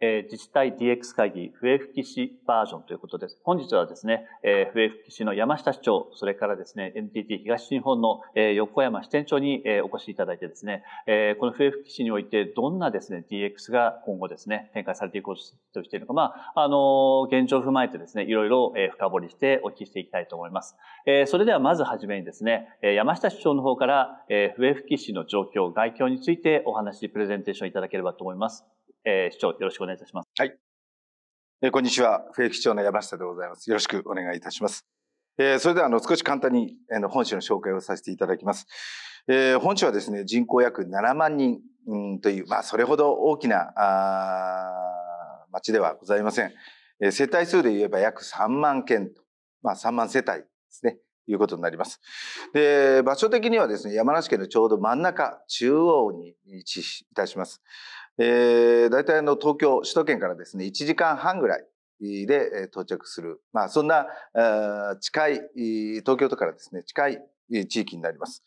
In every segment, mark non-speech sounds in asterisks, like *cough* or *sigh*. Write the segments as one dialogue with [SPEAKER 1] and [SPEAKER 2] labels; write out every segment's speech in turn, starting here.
[SPEAKER 1] えー、自治体 DX 会議、笛吹市バージョンということです。本日はですね、えー、笛吹市の山下市長、それからですね、NTT 東日本の、えー、横山支店長に、えー、お越しいただいてですね、えー、この笛吹市においてどんなですね、DX が今後ですね、展開されていこうとしているのか、まあ、あのー、現状を踏まえてですね、いろいろ、えー、深掘りしてお聞きしていきたいと思います。えー、それではまずはじめにですね、えー、山下市長の方から、えー、笛吹市の状況、概況についてお話、プレゼンテーションいただければと思います。えー、市長、よろしくお願いいたします。はい。えー、こんにちは。笛木市長の山下でございます。よろしくお願いいたします。えー、それでは、あの、少し
[SPEAKER 2] 簡単に、あの、本市の紹介をさせていただきます。えー、本市はですね、人口約7万人、うん、という、まあ、それほど大きな、あ町ではございません。えー、世帯数で言えば約3万件と、まあ、3万世帯ですね。いうことになります。で、場所的にはですね、山梨県のちょうど真ん中、中央に位置いたします。えー、大体の東京、首都圏からですね、1時間半ぐらいで到着する、まあ、そんな近い、東京都からですね、近い地域になります。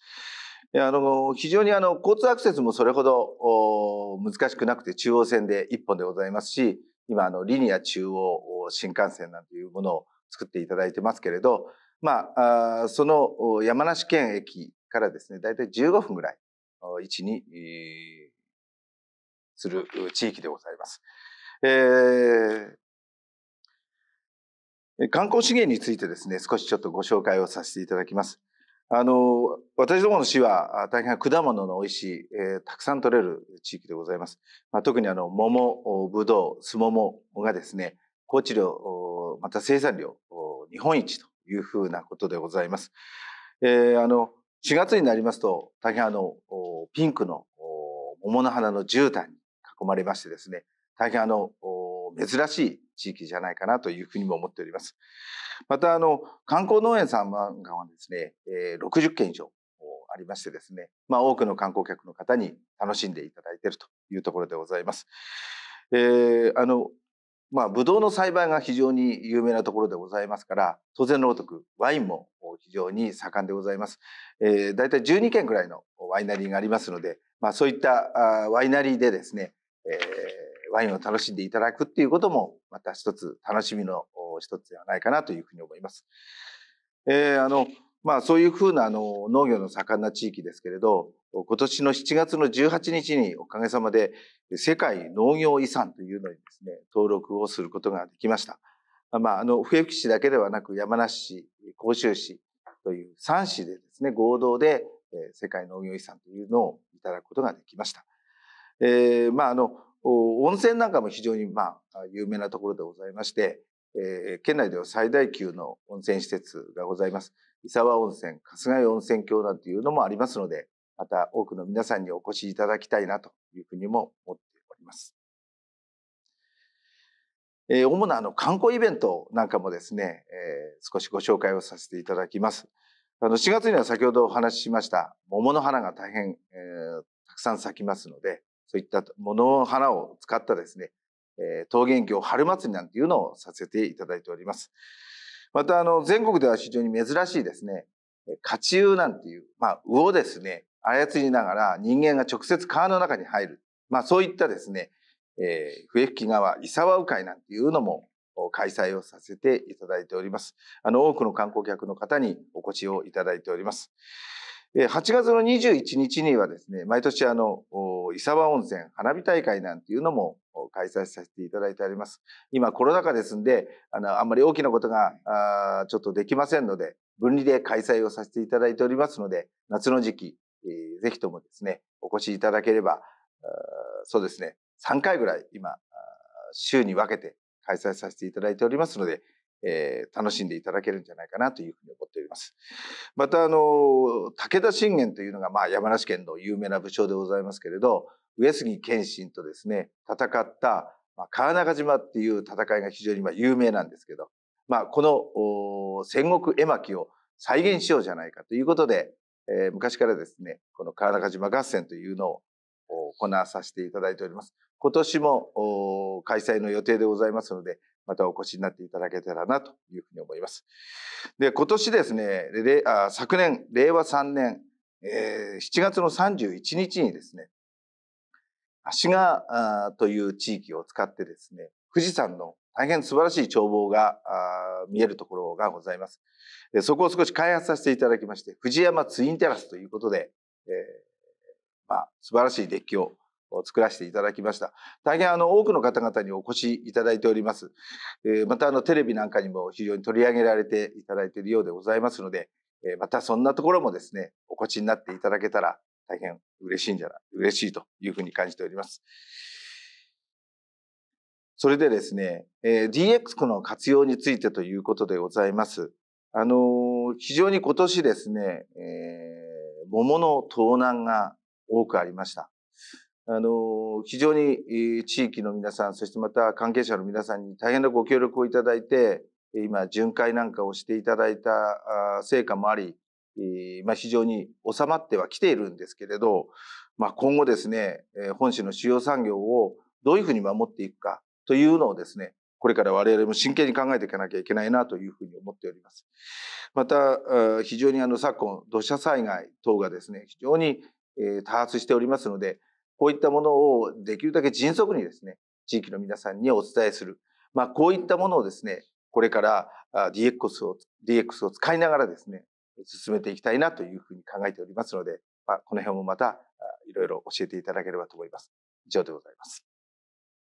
[SPEAKER 2] あの非常にあの交通アクセスもそれほど難しくなくて中央線で1本でございますし今あのリニア中央新幹線なんていうものを作っていただいてますけれど、まあ、その山梨県駅からですね大体15分ぐらい位置にする地域でございます。えー、観光資源についてですね、少しちょっとご紹介をさせていただきます。あの、私どもの市は大変果物の美味しい、えー、たくさん取れる地域でございます。まあ、特にあの、桃、ぶどう、すももがですね、高知量、また生産量、日本一というふうなことでございます。えー、あの、4月になりますと、大変あの、ピンクの桃の花の絨毯に囲まれましてですね、大変あの、珍しい地域じゃないかなというふうにも思っております。また、あの、観光農園さんはですね、えー、60件以上ありましてですね、まあ、多くの観光客の方に楽しんでいただいているというところでございます。えー、あの、まあ、ぶどうの栽培が非常に有名なところでございますから、当然のごとくワインも非常に盛んでございます。えー、たい12軒くらいのワイナリーがありますので、まあ、そういったワイナリーでですね、えー、ワインを楽しんでいただくっていうことも、また一つ楽しみの一つではないかなというふうに思います。えー、あの、まあそういうふうなあの農業の盛んな地域ですけれど、今年の7月の18日におかげさまで世界農業遺産というのにですね、登録をすることができました。まああの、笛吹市だけではなく山梨市、甲州市という3市でですね、合同で世界農業遺産というのをいただくことができました。えー、まああの温泉なんかも非常にまあ有名なところでございまして、えー、県内では最大級の温泉施設がございます。伊沢温泉、春日井温泉郷なんていうのもありますので、また多くの皆さんにお越しいただきたいなというふうにも思っております。えー、主なあの観光イベントなんかもですね、えー、少しご紹介をさせていただきます。あの、4月には先ほどお話ししました、桃の花が大変、えー、たくさん咲きますので、そういったもの花を使ったですね、え桃源郷春祭りなんていうのをさせていただいております。また、あの、全国では非常に珍しいですね、勝ち湯なんていう、まあ、魚をですね、操りながら人間が直接川の中に入る。まあ、そういったですね、えー、笛吹川伊沢鵜会なんていうのも開催をさせていただいております。あの、多くの観光客の方にお越しをいただいております。8月の21日にはですね、毎年あの、伊沢温泉花火大会なんていうのも開催させていただいております。今コロナ禍ですんで、あの、あんまり大きなことが、ちょっとできませんので、分離で開催をさせていただいておりますので、夏の時期、えー、ぜひともですね、お越しいただければ、そうですね、3回ぐらい今、週に分けて開催させていただいておりますので、えー、楽しんでいただけるんじゃないかなというふうに思っております。また、あの、武田信玄というのが、まあ、山梨県の有名な武将でございますけれど、上杉謙信とですね、戦った、まあ、川中島っていう戦いが非常にまあ有名なんですけど、まあ、この戦国絵巻を再現しようじゃないかということで、えー、昔からですね、この川中島合戦というのを行わさせていただいております。今年も開催の予定でございますので、またお越しになっていただけたらなというふうに思います。で、今年ですね、あ昨年、令和3年、えー、7月の31日にですね、足賀という地域を使ってですね、富士山の大変素晴らしい眺望が見えるところがございます。そこを少し開発させていただきまして、富士山ツインテラスということで、えーまあ、素晴らしいデッキをを作らせていただきました。大変あの多くの方々にお越しいただいております。えー、またあのテレビなんかにも非常に取り上げられていただいているようでございますので、えー、またそんなところもですね、お越しになっていただけたら大変嬉しいんじゃない、嬉しいというふうに感じております。それでですね、えー、DX の活用についてということでございます。あのー、非常に今年ですね、えー、桃の盗難が多くありました。あの、非常に地域の皆さん、そしてまた関係者の皆さんに大変なご協力をいただいて、今、巡回なんかをしていただいた成果もあり、まあ、非常に収まってはきているんですけれど、まあ、今後ですね、本市の主要産業をどういうふうに守っていくかというのをですね、これから我々も真剣に考えていかなきゃいけないなというふうに思っております。また、非常にあの昨今、土砂災害等がですね、非常に多発しておりますので、こういったものをできるだけ迅速にですね、地域の皆さんにお伝えする。まあ、こういったものをですね、これから DX を、DX を使いながらですね、進めていきたいなというふうに考えておりますので、まあ、この辺もまたいろいろ教えていただけ
[SPEAKER 1] ればと思います。以上でございます。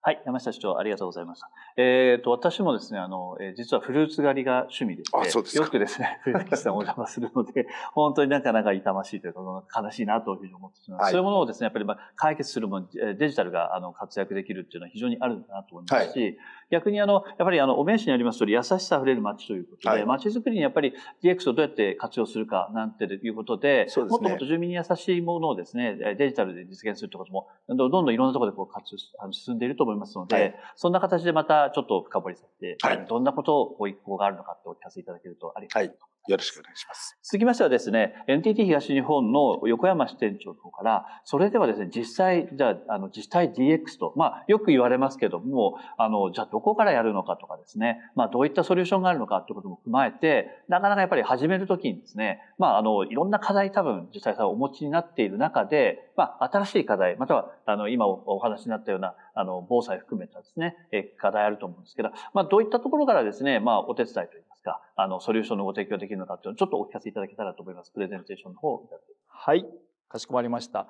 [SPEAKER 1] はい、山下市長、ありがとうございました。えっ、ー、と、私もですね、あの、えー、実はフルーツ狩りが趣味でして、よくですね、*laughs* 冬月さんお邪魔するので、本当になかなか痛ましいというか、悲しいなというふうに思ってしまう、はい、そういうものをですね、やっぱり、まあ、解決するもデジタルがあの活躍できるっていうのは非常にあるんだなと思いますし、はい、逆にあの、やっぱりあの、お名刺にありますとり、優しさあふれる街ということで、はい、街づくりにやっぱり DX をどうやって活用するかなんていうことで、でね、もっともっと住民に優しいものをですね、デジタルで実現するってことも、どんどんいろんなところでこう活あの進んでいると思います。思いますので、はい、そんな形でまたちょっと深掘りされて、はい、どんなことをご一行があるのかってお聞かせいただけるとありがたいと思いよろしくお願いします。続きましてはですね、NTT 東日本の横山支店長の方から、それではですね、実際、じゃあ、あの、自治体 DX と、まあ、よく言われますけども、あの、じゃあ、どこからやるのかとかですね、まあ、どういったソリューションがあるのかということも踏まえて、なかなかやっぱり始めるときにですね、まあ、あの、いろんな課題多分、自治体さんお持ちになっている中で、まあ、新しい課題、または、あの、今お話になったような、あの、防災含めたですね、課題あると思うんですけど、まあ、どういったところからですね、まあ、お手伝いというですか、あの、ソリューションのご提供できるのかっていうのをちょっとお聞かせいただけたらと思います。プレゼンテーションの方をいただきはい、かしこまりました。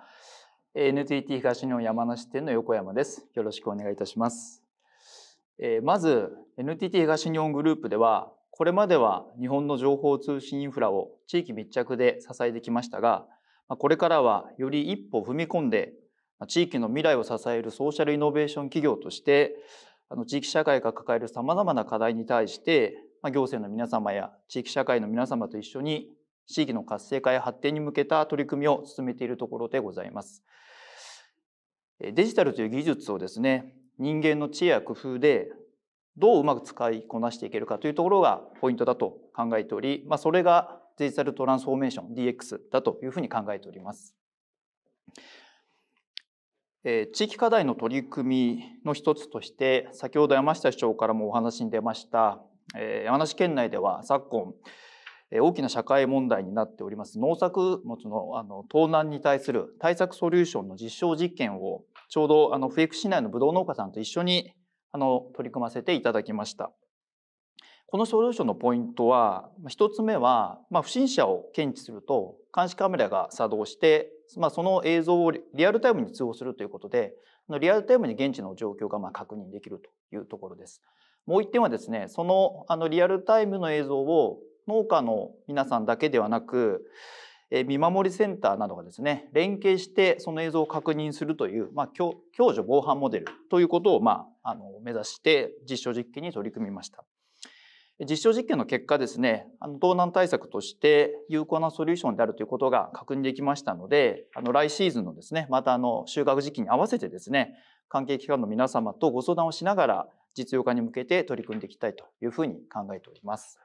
[SPEAKER 1] NTT
[SPEAKER 3] 東日本山梨店の横山です。よろしくお願いいたします。えー、まず、NTT 東日本グループでは、これまでは日本の情報通信インフラを地域密着で支えてきましたが、これからはより一歩踏み込んで、地域の未来を支えるソーシャルイノベーション企業として、あの地域社会が抱える様々な課題に対して行政の皆様や地域社会の皆様と一緒に地域の活性化や発展に向けた取り組みを進めているところでございます。デジタルという技術をですね人間の知恵や工夫でどううまく使いこなしていけるかというところがポイントだと考えており、まあ、それがデジタルトランスフォーメーション DX だというふうに考えております。え地域課題の取り組みの一つとして先ほど山下市長からもお話に出ましたえ山梨県内では昨今、え大きな社会問題になっております農作物のあの盗難に対する対策ソリューションの実証実験をちょうどあの笛久市内のブドウ農家さんと一緒にあの取り組ませていただきました。このソリューションのポイントは1つ目は、まあ、不審者を検知すると監視カメラが作動して、まあ、その映像をリアルタイムに通報するということでリアルタイムに現地の状況がま確認できるというところです。もう一点はですね、そのあのリアルタイムの映像を農家の皆さんだけではなく、え見守りセンターなどがですね、連携してその映像を確認するという、まあ、共助防犯モデルということを、まあ、あの目指して実証実験に取り組みました。実証実験の結果ですね、あの盗難対策として有効なソリューションであるということが確認できましたので、あの来シーズンのですね、またあの収穫時期に合わせてですね、関係機関の皆様とご相談をしながら、実用化に向けて取り組んでいきたいというふうに考えております。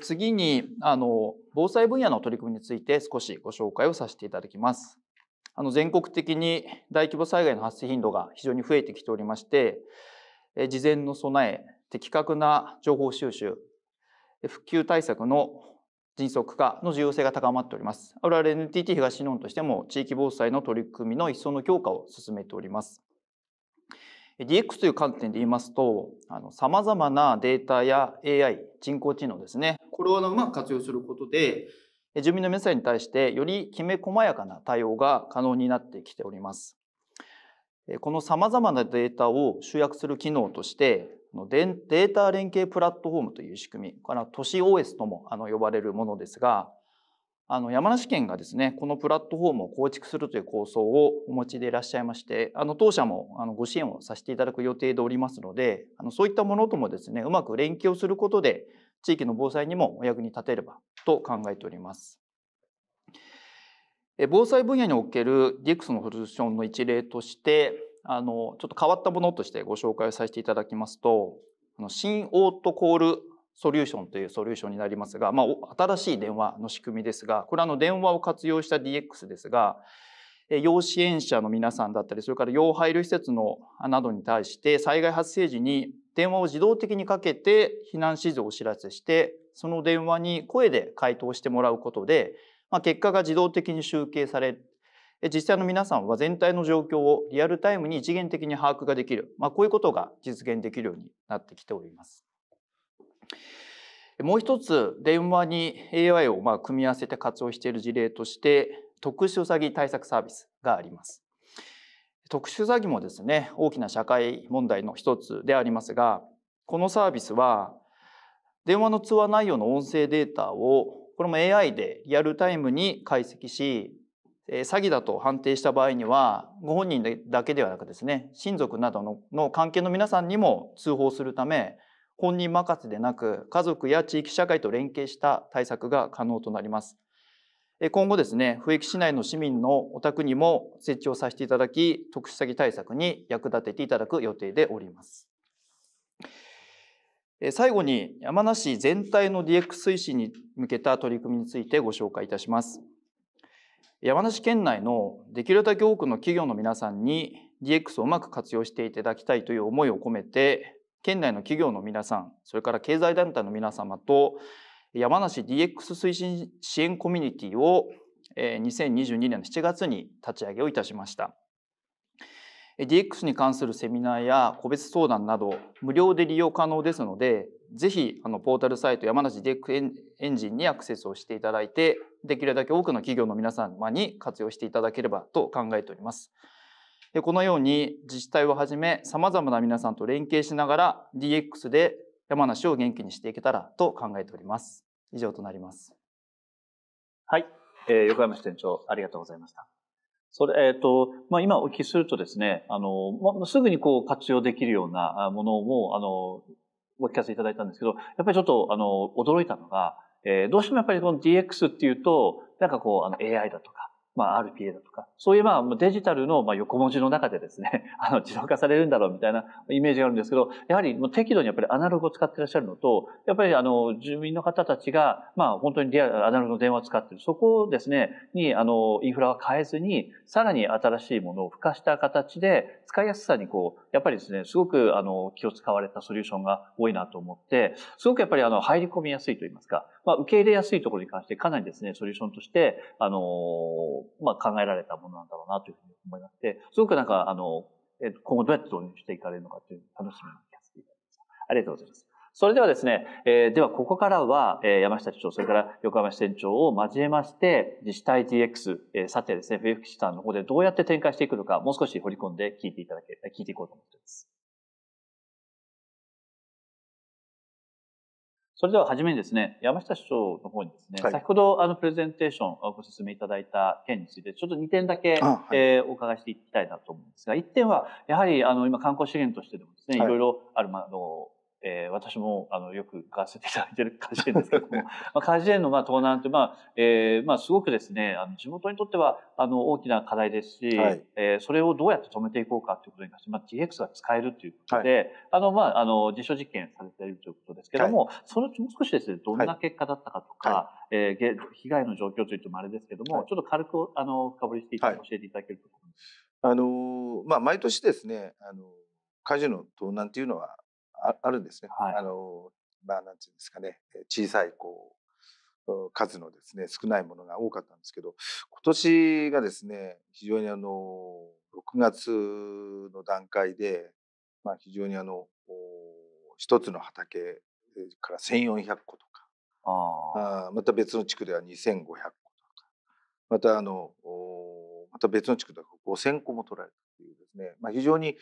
[SPEAKER 3] 次にあの防災分野の取り組みについて少しご紹介をさせていただきます。あの全国的に大規模災害の発生頻度が非常に増えてきておりまして事前の備え的確な情報収集復旧対策の迅速化の重要性が高まっております我々 NTT 東日本としても地域防災の取り組みの一層の強化を進めております DX という観点で言いますと、さまざまなデータや AI、人工知能ですね、これをうまく活用することで、住民の皆さんに対してよりきめ細やかな対応が可能になってきております。このさまざまなデータを集約する機能としてデータ連携プラットフォームという仕組みこれは都市 OS とも呼ばれるものですがあの山梨県がですねこのプラットフォームを構築するという構想をお持ちでいらっしゃいましてあの当社もあのご支援をさせていただく予定でおりますのであのそういったものともですねうまく連携をすることで地域の防災にもお役に立てればと考えております。え防災分野における DX のソリューションの一例としてあのちょっと変わったものとしてご紹介をさせていただきますとあの、新オートコールソリューションというソリューションになりますが、まあ、新しい電話の仕組みですが、これあの電話を活用した DX ですが、要支援者の皆さんだったり、それから要配慮施設のなどに対して災害発生時に電話を自動的にかけて避難指示をお知らせして、その電話に声で回答してもらうことで、まあ、結果が自動的に集計され、実際の皆さんは全体の状況をリアルタイムに一元的に把握ができる、まあ、こういうことが実現できるようになってきております。もう一つ電話に AI をまあ組み合わせて活用している事例として特殊詐欺対策サービスがあります。特殊詐欺もですね大きな社会問題の一つでありますがこのサービスは電話の通話内容の音声データをこれも AI でリアルタイムに解析し詐欺だと判定した場合にはご本人だけではなくですね親族などの関係の皆さんにも通報するため本人任せでなく家族や地域社会と連携した対策が可能となります。今後ですね、笛木市内の市民のお宅にも設置をさせていただき、特殊詐欺対策に役立てていただく予定でおります。最後に山梨全体の DX 推進に向けた取り組みについてご紹介いたします。山梨県内のできるだけ多くの企業の皆さんに DX をうまく活用していただきたいという思いを込めて県内の企業の皆さん、それから経済団体の皆様と、山梨 DX 推進支援コミュニティを2022年の7月に立ち上げをいたしました。DX に関するセミナーや個別相談など無料で利用可能ですので、ぜひあのポータルサイト山梨 DX エンジンにアクセスをしていただいて、できるだけ多くの企業の皆様に活用していただければと考えております。このように自治体をはじめさまざまな皆さんと連携しながら DX で山梨を元気にしていけたらと考えております。以上となります。
[SPEAKER 1] はい。えー、横山支店長、ありがとうございました。それ、えっ、ー、と、まあ、今お聞きするとですね、あの、ま、すぐにこう活用できるようなものも、あの、お聞かせいただいたんですけど、やっぱりちょっと、あの、驚いたのが、えー、どうしてもやっぱりこの DX っていうと、なんかこう、あの、AI だとまあ RPA だとか、そういうまあデジタルのまあ横文字の中でですね、*laughs* あの自動化されるんだろうみたいなイメージがあるんですけど、やはりもう適度にやっぱりアナログを使ってらっしゃるのと、やっぱりあの住民の方たちがまあ本当にリアル、アナログの電話を使っている。そこをですね、にあのインフラは変えずに、さらに新しいものを付加した形で、使いやすさにこう、やっぱりですね、すごくあの気を使われたソリューションが多いなと思って、すごくやっぱりあの入り込みやすいといいますか、まあ受け入れやすいところに関してかなりですね、ソリューションとして、あの、まあ、考えられたものなんだろうなというふうに思いまして、すごくなんか、あの、え今後どうやって導入していかれるのかという楽しみにさせていただきました。ありがとうございます。それではですね、えー、ではここからは、えー、山下市長、それから横浜支店長を交えまして、自治体 DX、えー、さてですね、冬 f 地さんの方でどうやって展開していくのか、もう少し掘り込んで聞いていただけ、聞いていこうと思っています。それでは初めにですね、山下市長の方にですね、はい、先ほどあのプレゼンテーションをご説明いただいた件について、ちょっと2点だけ、はい、えー、お伺いしていきたいなと思うんですが、1点は、やはりあの今観光資源としてでもですね、はい、いろいろある、まあの、えー、私もあのよく買かせていただいている果樹園ですけども、*laughs* まあ、果樹園のまあ盗難って、まあえーまあ、すごくですねあの地元にとってはあの大きな課題ですし、はい、えー、それをどうやって止めていこうかということに関して、まあ、DX が使えるということで、はい、あのまあ、あの実証実験されているということですけども、はい、それもう少しですねどんな結果だったかとか、はい、えー、被害の状況というともあれですけども、ちょっと軽くあの深掘りして教えていただけると思いま
[SPEAKER 2] す。あのまあ、毎年ですねあの果樹の盗難というのはあるんですね。はい、あのまあなんていうんですかね小さいこう数のですね少ないものが多かったんですけど今年がですね非常にあの6月の段階で、まあ、非常にあの一つの畑から1,400個とかあまた別の地区では2,500個とかまたあのまた別の地区では5,000個も取られたというですね、まあ、非常に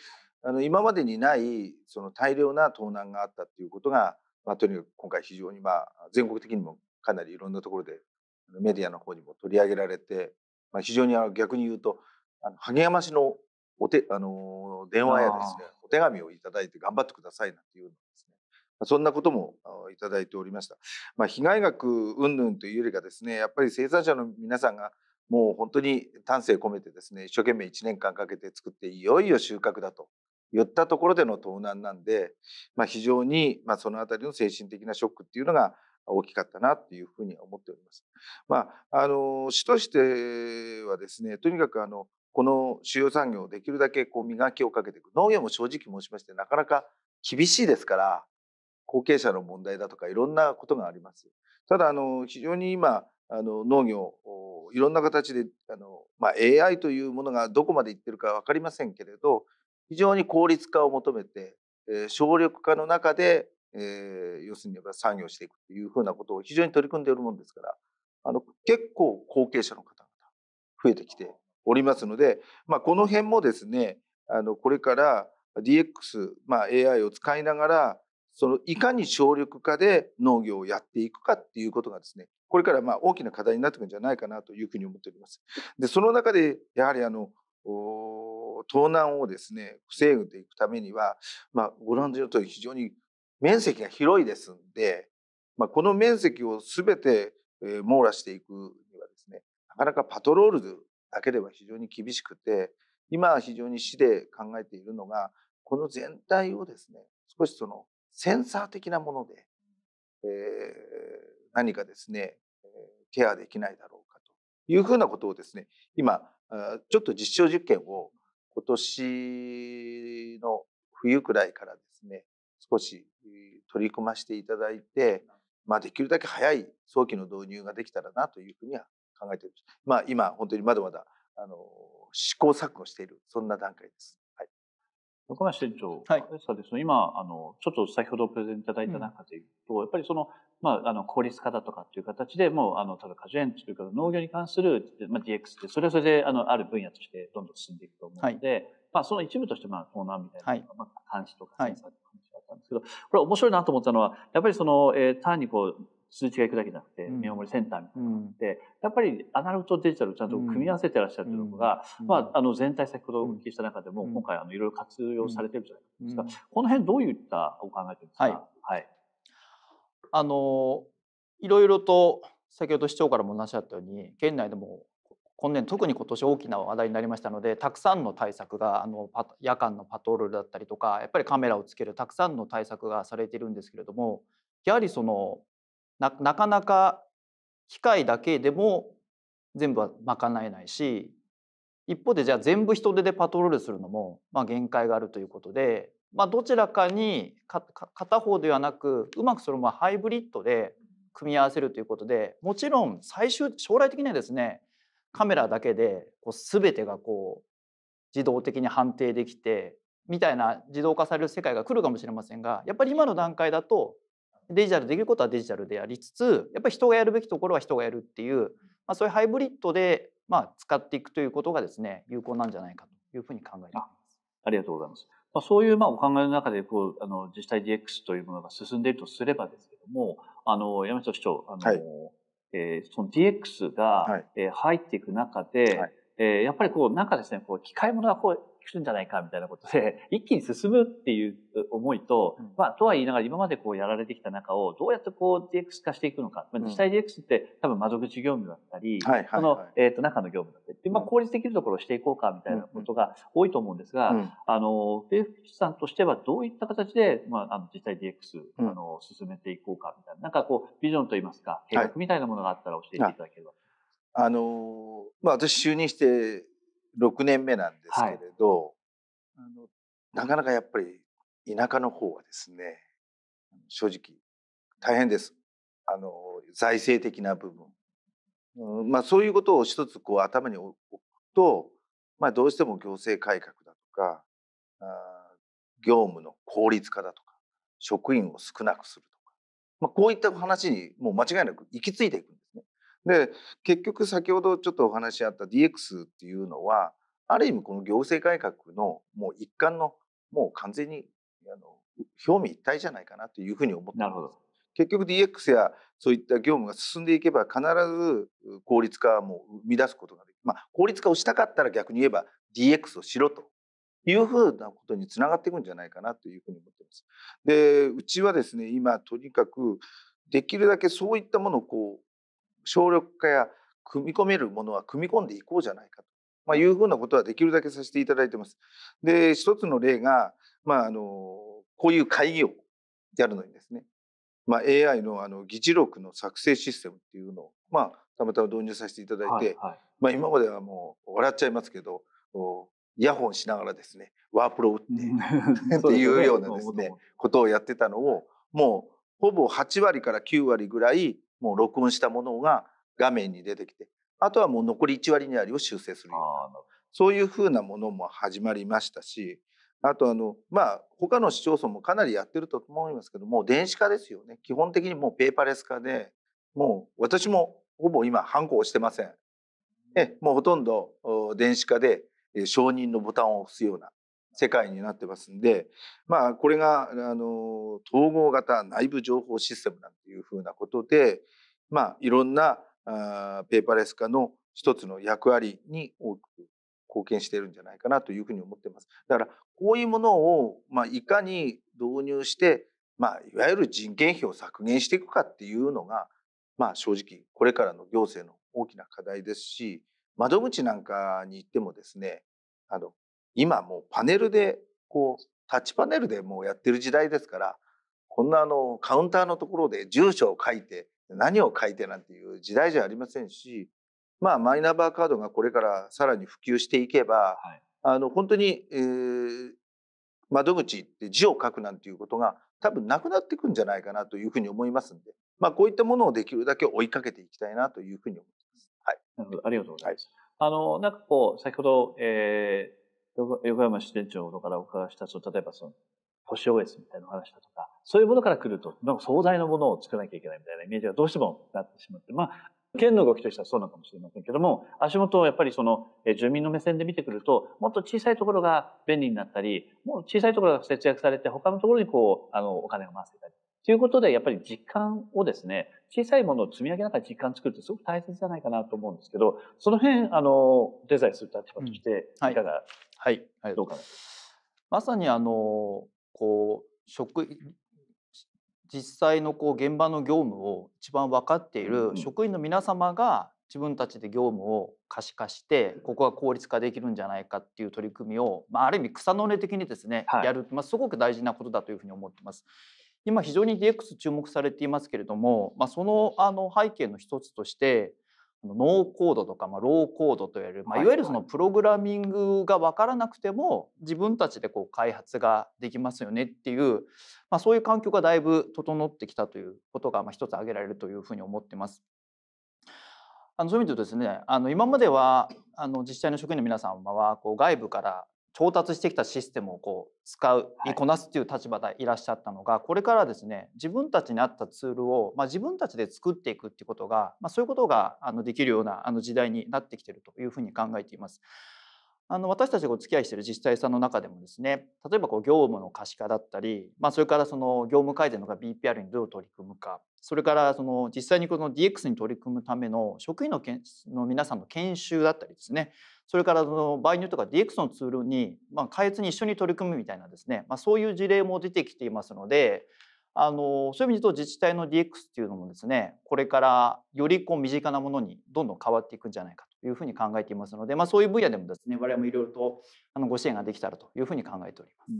[SPEAKER 2] あの今までにないその大量な盗難があったっていうことが、まあ、とにかく今回非常に、まあ、全国的にもかなりいろんなところでメディアの方にも取り上げられて、まあ、非常にあの逆に言うとあの励ましのお手あの電話やですねお手紙をいただいて頑張ってくださいなんていうのですねそんなこともいただいておりました。まあ、被害額云々というよりかですね、やっぱり生産者の皆さんがもう本当に丹精込めてですね、一生懸命1年間かけて作っていよいよ収穫だと言ったところでの盗難なんで、まあ、非常に、まあ、そのあたりの精神的なショックっていうのが大きかったなというふうに思っております。まあ、あの市としてはですねとにかくあのこの主要産業をできるだけこう磨きをかけていく農業も正直申しましてなかなか厳しいですから後継者の問題だとかいろんなことがあります。ただあの非常に今あの農業いろんな形であの、まあ、AI というものがどこまでいってるか分かりませんけれど非常に効率化を求めて、えー、省力化の中で、えー、要するに作業していくというふうなことを非常に取り組んでいるもんですから、あの、結構後継者の方々増えてきておりますので、まあ、この辺もですね、あの、これから DX、まあ、AI を使いながら、そのいかに省力化で農業をやっていくかっていうことがですね、これからまあ大きな課題になってくるんじゃないかなというふうに思っております。で、その中でやはりあの、盗難をですね防ぐでいくためには、まあ、ご覧の通り非常に面積が広いですんで、まあ、この面積を全て、え網羅していくにはですねなかなかパトロールだけでは非常に厳しくて今非常に市で考えているのがこの全体をですね少しそのセンサー的なもので、え何かですねケアできないだろうかというふうなことをですね今ちょっと実証実験を今年の冬くらいからですね、少し取り組ませていただいて、まあ、できるだけ早い早期の導入ができたらなというふうには考えています。まあ、今、本当にまだまだ、あの、試行錯誤
[SPEAKER 1] している、そんな段階です。はい。横山店長、はい、です今、あの、ちょっと先ほどプレゼンいただいた中で言うと、うん、やっぱりその、まあ、あの、効率化だとかっていう形で、もう、あの、ただ果樹園というか、農業に関する、まあ、DX って、それはそれで、あの、ある分野としてどんどん進んでいくと思うので、はい、まあ、その一部として、まあ、コーナーみたいな、はい、まあ、監視とか検査とかがあったんですけど、はい、これ面白いなと思ったのは、やっぱりその、えー、単にこう、数値がいくだけじゃなくて、見守りセンターみたいなのがあって、やっぱりアナログとデジタルをちゃんと組み合わせてらっしゃるというのが、まあ、あの、全体先ほどお聞きした中でも、今回、あの、いろいろ活用されてるじゃないですか。この辺どういったお考えですか、はい、はいあのいろいろと先ほ
[SPEAKER 3] ど市長からも話しあったように県内でも今年特に今年大きな話題になりましたのでたくさんの対策があの夜間のパトロールだったりとかやっぱりカメラをつけるたくさんの対策がされているんですけれどもやはりそのなかなか機械だけでも全部は賄えないし一方でじゃあ全部人手でパトロールするのも、まあ、限界があるということでまあ、どちらかに片方ではなくうまくそれもハイブリッドで組み合わせるということでもちろん最終将来的にはですねカメラだけでこう全てがこう自動的に判定できてみたいな自動化される世界が来るかもしれませんがやっぱり今の段階だとデジタルできることはデジタルでありつつやっぱり人がやるべきところは人がやるっていう、まあ、そういうハイブリッドでまあ使っていくということがですね有効なんじゃないか
[SPEAKER 1] というふうに考えています。ありがとうございますまあ、そういうまあお考えの中でこうあの自治体 DX というものが進んでいるとすればですけどもあの山下市長あの、はい、えー、その DX が、はい、えー、入っていく中で、はい、えー、やっぱりこうなんかですねこう機械物がこう来くんじゃないかみたいなことで *laughs* 一気に進むっていう思いと、うん、まあ、とは言いながら今までこうやられてきた中をどうやってこう DX 化していくのか、まあ、自治体 DX って多分窓口業務だったり、うん、その、はいはいえっ、ー、と中の業務だったりで、まあ、効率できるところをしていこうかみたいなことが多いと思うんですが、うん、あの、ペフさんとしてはどういった形で、まあ、あの実際 DX、うん、あの、進めていこうかみたいな、なんかこう、ビジョンといいますか、計画みたいなものがあったら教えていただければ。
[SPEAKER 2] はい、あの、まあ、私就任して6年目なんですけれど、はい、あのなかなかやっぱり田舎の方はですね、正直大変です。あの、財政的な部分。うんまあ、そういうことを一つこう頭に置くと、まあ、どうしても行政改革だとかあ業務の効率化だとか職員を少なくするとか、まあ、こういった話にもう間違いなく行き着いていくんですね。で結局先ほどちょっとお話しあった DX っていうのはある意味この行政改革のもう一環のもう完全にあの表面一体じゃないかなというふうに思ってます。なるほど結局 DX やそういった業務が進んでいけば必ず効率化も生み出すことができる、まあ、効率化をしたかったら逆に言えば DX をしろというふうなことにつながっていくんじゃないかなというふうに思ってます。でうちはですね今とにかくできるだけそういったものをこう省力化や組み込めるものは組み込んでいこうじゃないかと、まあ、いうふうなことはできるだけさせていただいてます。で一つの例が、まあ、あのこういう会議をやるのにですねまあ、AI のあの議事録の作成システムっていうのを、まあ、たまたま導入させていただいて、はいはい、まあ、今まではもう笑っちゃいますけどイヤホンしながらですねワープロ打って *laughs* *laughs* っていうようなですねことをやってたのをもうほぼ8割から9割ぐらいもう録音したものが画面に出てきてあとはもう残り1割にありを修正するようなそういうふうなものも始まりましたしあとあの、まあ、他の市町村もかなりやってると思いますけども、電子化ですよね。基本的にもうペーパーレス化で、もう私もほぼ今、反抗してません。えもうほとんど電子化で承認のボタンを押すような世界になってますんで、まあ、これがあの統合型内部情報システムなんていうふうなことで、まあ、いろんなあーペーパーレス化の一つの役割に大きく貢献しているんじゃないかなというふうに思ってます。だからこういうものをまあいかに導入して、まあ、いわゆる人件費を削減していくかっていうのが、まあ、正直これからの行政の大きな課題ですし窓口なんかに行ってもですねあの今もうパネルでこうタッチパネルでもうやってる時代ですからこんなあのカウンターのところで住所を書いて何を書いてなんていう時代じゃありませんしまあ、マイナンバーカードがこれからさらに普及していけば、はい、あの本当に、えー、窓口って字を書くなんていうことが多分なくなっていくんじゃないかなというふうに思いますんで、まあ、こういったものをできるだけ追いかけていきたいなと
[SPEAKER 1] いうふうに思っます。はい、なるほどありがとうございます、はい、あのなんかこう先ほど、えー、横山支店長からお伺いしたその例えばその都市 OS みたいな話だとか、そういうものから来ると、なんか壮大なものを作らなきゃいけないみたいなイメージがどうしてもなってしまって、まあ、県の動きとしてはそうなのかもしれませんけども、足元をやっぱりその住民の目線で見てくると、もっと小さいところが便利になったり、もう小さいところが節約されて、他のところにこう、あの、お金が回せたり。ということで、やっぱり実感をですね、小さいものを積み上げながら実感を作るってすごく大切じゃないかなと思うんですけど、その辺、あの、デザインする立場として、いかが、うん、はい、はい、どうかまさにあの、こう、食、
[SPEAKER 3] 実際のこう現場の業務を一番分かっている職員の皆様が自分たちで業務を可視化してここは効率化できるんじゃないかっていう取り組みを、まあ、ある意味草の根的にですね、やる、まあ、すごく大事なことだというふうに思ってます。今非常に DX 注目されていますけれども、まあ、そのあの背景の一つとしてノーコードとか、まあ、ローコードといわれる、まあ、いわゆるそのプログラミングが分からなくても自分たちでこう開発ができますよねっていう、まあ、そういう環境がだいぶ整ってきたということが、まあ、一つ挙げられるというふうに思ってます。あのそういう意味でですねあの今まではあの自治体の職員の皆さんはこう外部から調達してきたシステムをこう使うこなすという立場でいらっしゃったのが、これからですね自分たちに合ったツールを、まあ、自分たちで作っていくっていうことが、まあ、そういうことがあのできるようなあの時代になってきてるというふうに考えています。あの私たちがお付き合いしている自治体さんの中でもですね例えばこう業務の可視化だったり、まあ、それからその業務改善のか BPR にどう取り組むかそれからその実際にこの DX に取り組むための職員のけんの皆さんの研修だったりですねそれからその場合によっては DX のツールに、まあ、開発に一緒に取り組むみたいなですね、まあ、そういう事例も出てきていますのであのそういう意味で言うと自治体の DX っていうのもですねこれからよりこう身近なものにどんどん変わっていくんじゃないかというふうに考えていますので、まあ、そういう分野でもですね我々もいろいろと
[SPEAKER 1] あのご支援ができたらというふうに考えております。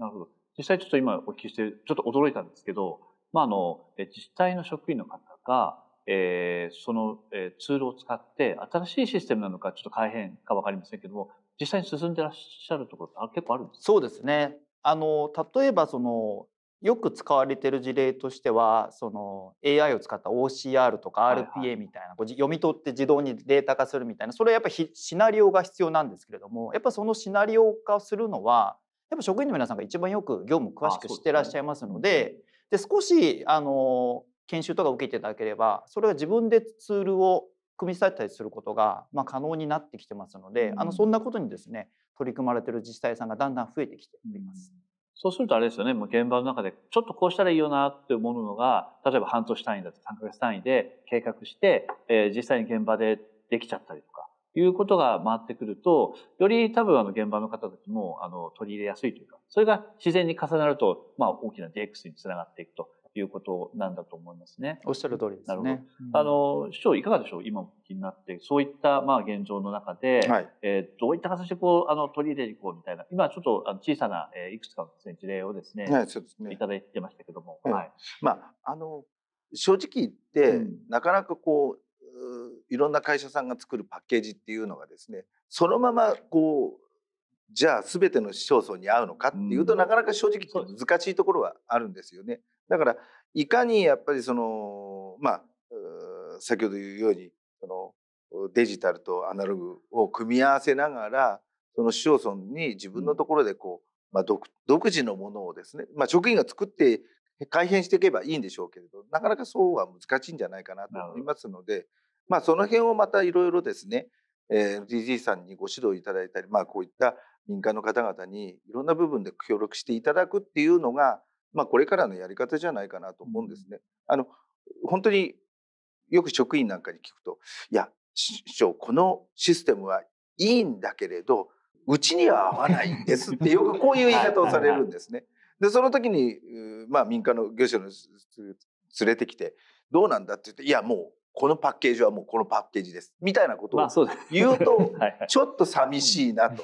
[SPEAKER 1] なるほど実際ちょっと今お聞きしてちょっと驚いたんですけど、まあ、あの自治体の職員の方がえー、その、えー、ツールを使って新しいシステムなのかちょっと改変か分かりませんけども実際に進んでらっしゃるところあ結構あるんですそうですねあの例えばそのよく使
[SPEAKER 3] われてる事例としてはその AI を使った OCR とか RPA みたいな、はいはい、読み取って自動にデータ化するみたいなそれはやっぱりシナリオが必要なんですけれどもやっぱそのシナリオ化するのはやっぱ職員の皆さんが一番よく業務詳しくしてらっしゃいますのでで、ね、少しあの研修とか受けていただければそれは自分でツールを組み立てたりすることが、まあ、可能になってきてますので、うん、あのそんなことにですね取り組
[SPEAKER 1] まれてる自治体さんがだんだん増えてきております。そうするとあれですよね、もう現場の中でちょっとこうしたらいいよなって思うのが、例えば半年単位だと3ヶ月単位で計画して、えー、実際に現場でできちゃったりとか、いうことが回ってくると、より多分あの現場の方たちもあの取り入れやすいというか、それが自然に重なると、まあ大きな DX につながっていくということなんだと思いますね。おっしゃる通りですね。なるほど。うん、あの、市長いかがでしょう今も気になって、そういったまあ現状の中で、はい、えー、どういった形でこう、あの、取り入れていこうみたいな、今ちょっとあの小さな、えー、いくつかのです、ね、事例をですね、はい、そうですね。いただいてましたけども、はい。ま
[SPEAKER 2] あ、あの、正直言って、うん、なかなかこう、いろんな会社さんが作るパッケージっていうのがですねそのままこうじゃあ全ての市町村に合うのかっていうと、なかなか正直難しいところはあるんですよね。だからいかにやっぱりそのまあ先ほど言うようにそのデジタルとアナログを組み合わせながらその市町村に自分のところでこう、まあ、独自のものをですね、まあ、職員が作って改変していけばいいんでしょうけれどなかなかそうは難しいんじゃないかなと思いますので、まあ、その辺をまたいろいろですね LTG さんにご指導いただいたり、まあ、こういった民間の方々にいろんな部分で協力していただくっていうのが、まあ、これからのやり方じゃないかなと思うんですね。あの本当によく職員なんかに聞くと「いや師匠このシステムはいいんだけれどうちには合わないんです」ってよくこういう言い方をされるんですね。でその時に、まあ、民間の業者の連れてきて「どうなんだ?」って言って「いやもうこのパッケージはもうこのパッケージです」みたいなことを言うと *laughs* ちょっと寂しいなと。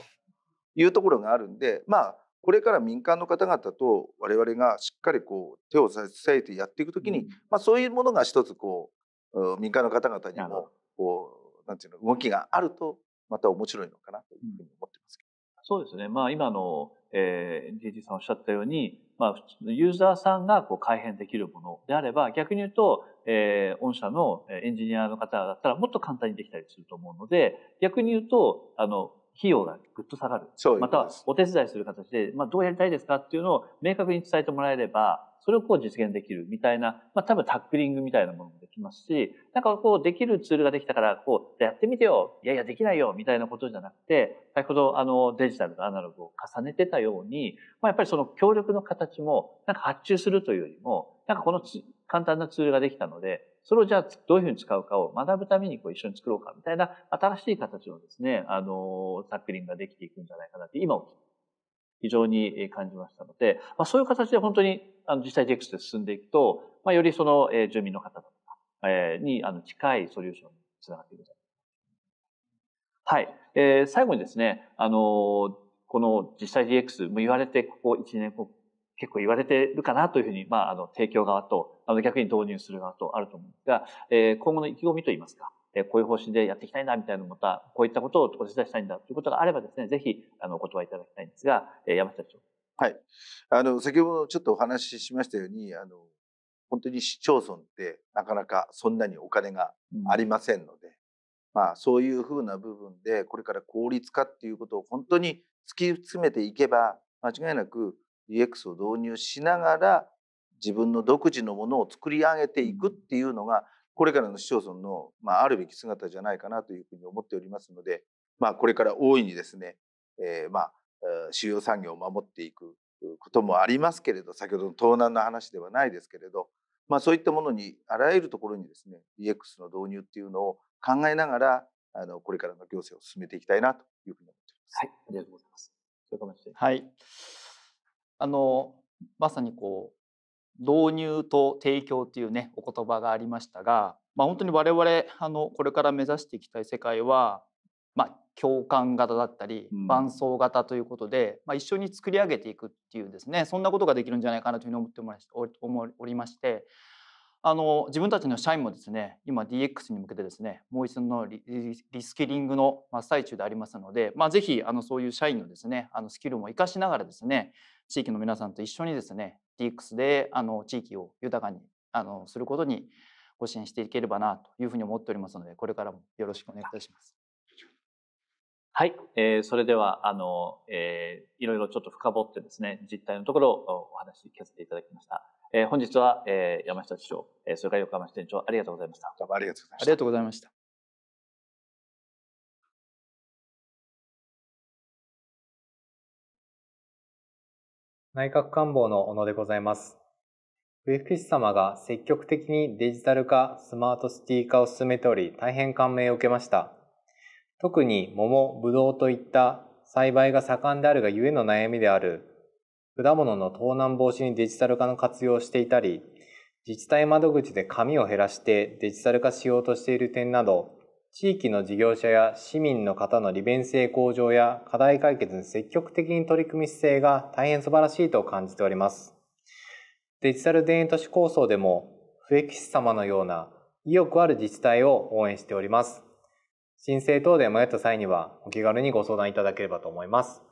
[SPEAKER 2] いうところがあるんでまあこれから民間の方々と我々がしっかりこう手を支えてやっていくときに、うん、まあ、そういうものが一つこう民間の方々にもこうなんていうの動きがあるとまた面白いのかなというふうに思ってま
[SPEAKER 1] すけど。そうですね、まあ、今の、えー、DG さんおっしゃったように、まあ、ユーザーさんがこう改変できるものであれば逆に言うと、えー、御社のエンジニアの方だったらもっと簡単にできたりすると思うので逆に言うとあの費用がぐっと下がる。またはお手伝いする形で、まあ、どうやりたいですかっていうのを明確に伝えてもらえれば、それをこう実現できるみたいな、まあ、多分タックリングみたいなものもできますし、なんかこうできるツールができたから、こう、やってみてよ、いやいやできないよ、みたいなことじゃなくて、先ほどあのデジタルとアナログを重ねてたように、まあ、やっぱりその協力の形も、なんか発注するというよりも、なんかこの簡単なツールができたので、それをじゃあどういうふうに使うかを学ぶためにこう一緒に作ろうかみたいな新しい形のですね、あの、作品ができていくんじゃないかなって今を非常に感じましたので、まあ、そういう形で本当にあの実際 DX で進んでいくと、まあ、よりその、えー、住民の方とか、えー、にあの近いソリューションにつながっていくはい。えー、最後にですね、あのー、この実際 DX、も言われてここ1年、後、結構言われてるかなというふうに、まあ、あの、提供側と、あの、逆に導入する側とあると思うんですが、えー、今後の意気込みといいますか、えー、こういう方針でやっていきたいな、みたいなまた、こういったことをお伝えしたいんだということがあればですね、ぜひ、あの、お断りいただきたいんですが、えー、山下長。はい。
[SPEAKER 2] あの、先ほどちょっとお話ししましたように、あの、本当に市町村ってなかなかそんなにお金がありませんので、うん、まあ、そういうふうな部分で、これから効率化っていうことを本当に突き詰めていけば、間違いなく DX を導入しながら自分の独自のものを作り上げていくっていうのがこれからの市町村の、まあ、あるべき姿じゃないかなというふうに思っておりますので、まあ、これから大いにですね、えー、まあ主要産業を守っていくこともありますけれど先ほどの盗難の話ではないですけれど、まあ、そういったものにあらゆるところにですね DX の導入っていうのを考えながらあのこれからの行政を進めていきたいなというふうに思っています。はい、ありがとうござい
[SPEAKER 3] ます。はい。あのまさにこう導入と提供というねお言葉がありましたが、まあ、本当に我々あのこれから目指していきたい世界は、まあ、共感型だったり伴走型ということで、まあ、一緒に作り上げていくっていうですねそんなことができるんじゃないかなというふうに思っておおりましてあの自分たちの社員もですね今 DX に向けてですねもう一度のリスキリングの真っ最中でありますので、まあ、ぜひあのそういう社員のですねあのスキルも生かしながらですね地域の皆さんと一緒にですね DX であの地域を豊かにあのすることにご支援していければなというふうに思っておりますのでこれからもよろしくお願いいたします。
[SPEAKER 1] はい、えー、それではあの、えー、いろいろちょっと深掘ってですね実態のところをお話し聞かせていただきました。えー、本日は、えー、山下市長、えー、それから横浜支店長ありがとううございました。どもありがとうございました。ありがとうございました。内閣官房の小野でございます。
[SPEAKER 3] 笛吹市様が積極的にデジタル化、スマートシティ化を進めており、大変感銘を受けました。特に桃、ぶどうといった栽培が盛んであるがゆえの悩みである、果物の盗難防止にデジタル化の活用をしていたり、自治体窓口で紙を減らしてデジタル化しようとしている点など、地域の事業者や市民の方の利便性向上や課題解決に積極的に取り組む姿勢が大変素晴らしいと感じております。デジタル田園都市構想でも、笛騎士様のような意欲ある自治体を応援しておりま
[SPEAKER 1] す。申請等で迷った際にはお気軽にご相談いただければと思います。